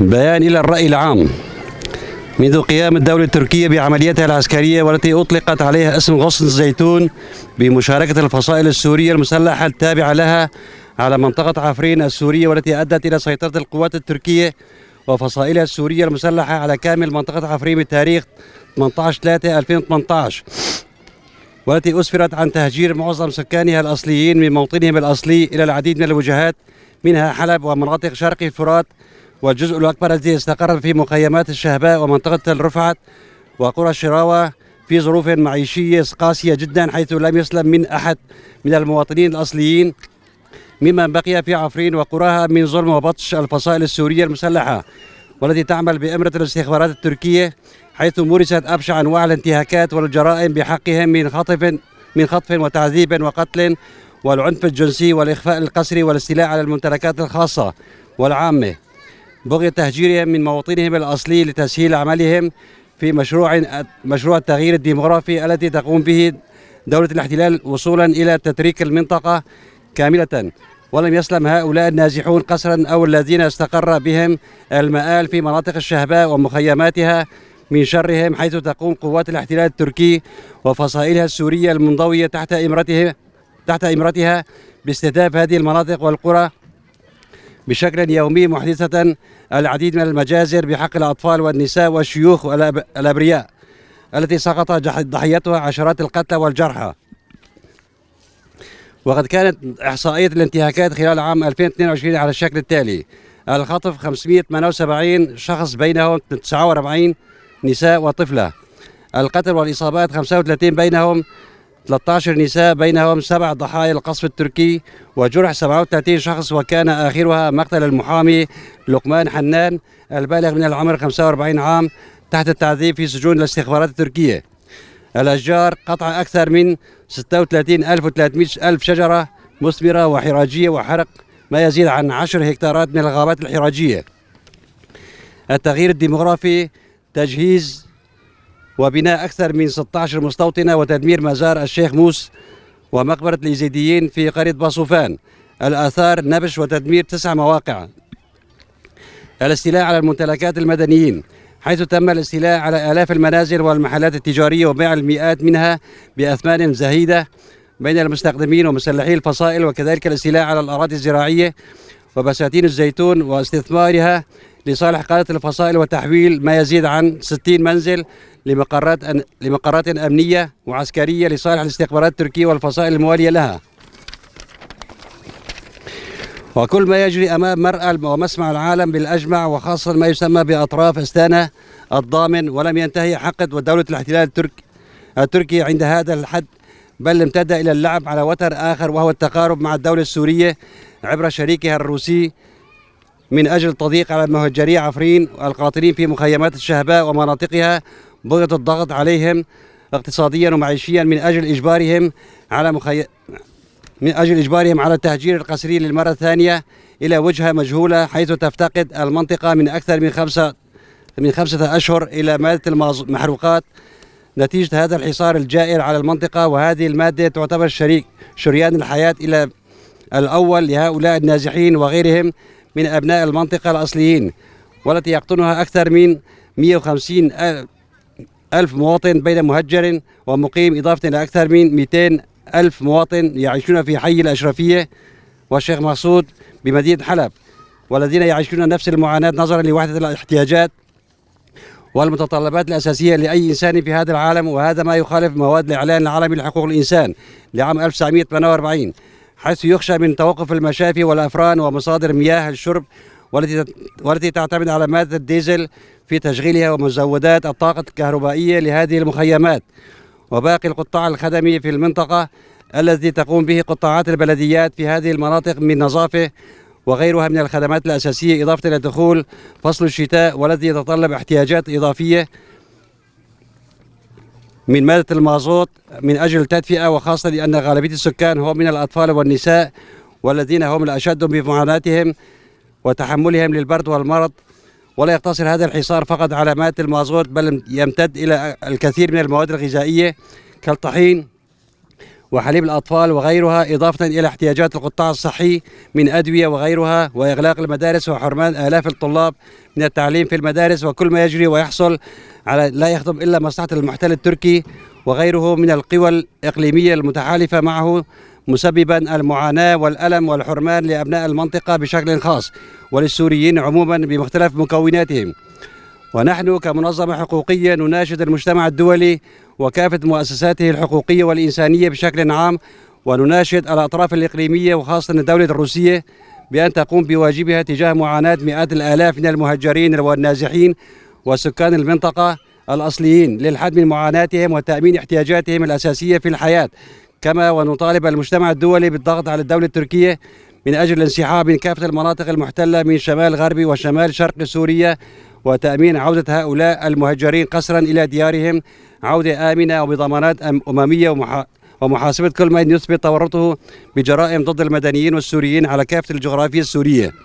بيان إلى الرأي العام منذ قيام الدولة التركية بعملياتها العسكرية والتي أطلقت عليها اسم غصن الزيتون بمشاركة الفصائل السورية المسلحة التابعة لها على منطقة عفرين السورية والتي أدت إلى سيطرة القوات التركية وفصائلها السورية المسلحة على كامل منطقة عفرين بتاريخ 18/3/2018 والتي أسفرت عن تهجير معظم سكانها الأصليين من موطنهم الأصلي إلى العديد من الوجهات منها حلب ومناطق شرق الفرات والجزء الأكبر الذي استقر في مخيمات الشهباء ومنطقة الرفعت وقرى الشراوة في ظروف معيشية قاسية جدا حيث لم يسلم من أحد من المواطنين الأصليين ممن بقي في عفرين وقراها من ظلم وبطش الفصائل السورية المسلحة والتي تعمل بأمرة الاستخبارات التركية حيث مورست أبشع أنواع الانتهاكات والجرائم بحقهم من خطف من خطف وتعذيب وقتل والعنف الجنسي والإخفاء القسري والاستيلاء على الممتلكات الخاصة والعامة بغية تهجيرهم من مواطنهم الأصلي لتسهيل عملهم في مشروع مشروع التغيير الديمغرافي التي تقوم به دولة الاحتلال وصولا إلى تتريك المنطقة كاملة ولم يسلم هؤلاء النازحون قسرا أو الذين استقر بهم المآل في مناطق الشهباء ومخيماتها من شرهم حيث تقوم قوات الاحتلال التركي وفصائلها السورية المنضوية تحت إمرتها تحت إمرتها باستهداف هذه المناطق والقرى بشكل يومي محدثة العديد من المجازر بحق الأطفال والنساء والشيوخ والأبرياء التي سقط ضحيتها عشرات القتلى والجرحى وقد كانت إحصائية الانتهاكات خلال عام 2022 على الشكل التالي الخطف 578 شخص بينهم 49 نساء وطفلة القتل والإصابات 35 بينهم 13 نساء بينهم سبع ضحايا القصف التركي وجرح 37 شخص وكان آخرها مقتل المحامي لقمان حنان البالغ من العمر 45 عام تحت التعذيب في سجون الاستخبارات التركية الأشجار قطع أكثر من 36300 ألف شجرة مثمرة وحراجية وحرق ما يزيد عن 10 هكتارات من الغابات الحراجية التغيير الديمغرافي تجهيز وبناء أكثر من 16 مستوطنة وتدمير مزار الشيخ موس ومقبرة الإيزيديين في قرية باصوفان الآثار نبش وتدمير تسع مواقع الاستيلاء على الممتلكات المدنيين حيث تم الاستيلاء على آلاف المنازل والمحلات التجارية وبيع المئات منها بأثمان زهيدة بين المستخدمين ومسلحي الفصائل وكذلك الاستيلاء على الأراضي الزراعية وبساتين الزيتون واستثمارها لصالح قادة الفصائل وتحويل ما يزيد عن 60 منزل لمقرات أن... لمقرات أمنية وعسكرية لصالح الاستخبارات التركية والفصائل الموالية لها وكل ما يجري أمام مرأى ومسمع العالم بالأجمع وخاصة ما يسمى بأطراف أستانا الضامن ولم ينتهي حقد ودولة الاحتلال الترك التركي عند هذا الحد بل امتد إلى اللعب على وتر آخر وهو التقارب مع الدولة السورية عبر شريكها الروسي من أجل التضييق على مهجري عفرين القاطنين في مخيمات الشهباء ومناطقها بغية الضغط عليهم اقتصاديا ومعيشيا من أجل إجبارهم على مخي... من أجل إجبارهم على التهجير القسري للمرة الثانية إلى وجهة مجهولة حيث تفتقد المنطقة من أكثر من خمسة من خمسة أشهر إلى مادة المحروقات نتيجة هذا الحصار الجائر على المنطقة وهذه المادة تعتبر شريك شريان الحياة إلى الأول لهؤلاء النازحين وغيرهم من أبناء المنطقة الأصليين والتي يقطنها أكثر من 150 ألف مواطن بين مهجر ومقيم إضافة إلى أكثر من 200 ألف مواطن يعيشون في حي الأشرفية والشيخ مقصود بمدينة حلب والذين يعيشون نفس المعاناة نظرا لوحدة الاحتياجات والمتطلبات الأساسية لأي إنسان في هذا العالم وهذا ما يخالف مواد الإعلان العالمي لحقوق الإنسان لعام 1948 حيث يخشى من توقف المشافي والأفران ومصادر مياه الشرب والتي والتي تعتمد على مادة الديزل في تشغيلها ومزودات الطاقة الكهربائية لهذه المخيمات وباقي القطاع الخدمي في المنطقة الذي تقوم به قطاعات البلديات في هذه المناطق من نظافة وغيرها من الخدمات الأساسية إضافة إلى دخول فصل الشتاء والذي يتطلب احتياجات إضافية من مادة المازوت من أجل التدفئة وخاصة لأن غالبية السكان هم من الأطفال والنساء والذين هم الأشد بمعاناتهم وتحملهم للبرد والمرض ولا يقتصر هذا الحصار فقط على مات المازوت بل يمتد إلى الكثير من المواد الغذائية كالطحين وحليب الأطفال وغيرها إضافة إلى احتياجات القطاع الصحي من أدوية وغيرها وإغلاق المدارس وحرمان آلاف الطلاب من التعليم في المدارس وكل ما يجري ويحصل على لا يخدم إلا مصلحة المحتل التركي وغيره من القوى الإقليمية المتحالفة معه مسببا المعاناة والألم والحرمان لأبناء المنطقة بشكل خاص وللسوريين عموما بمختلف مكوناتهم ونحن كمنظمة حقوقية نناشد المجتمع الدولي وكافة مؤسساته الحقوقية والإنسانية بشكل عام ونناشد الأطراف الإقليمية وخاصة الدولة الروسية بأن تقوم بواجبها تجاه معاناة مئات الآلاف من المهجرين والنازحين وسكان المنطقة الأصليين للحد من معاناتهم وتأمين احتياجاتهم الأساسية في الحياة كما ونطالب المجتمع الدولي بالضغط على الدولة التركية من أجل الانسحاب من كافة المناطق المحتلة من شمال غربي وشمال شرق سوريا وتأمين عودة هؤلاء المهجرين قسرا إلى ديارهم عودة آمنة وبضمانات أممية ومحا ومحاسبة كل من يثبت تورطه بجرائم ضد المدنيين والسوريين على كافة الجغرافيا السورية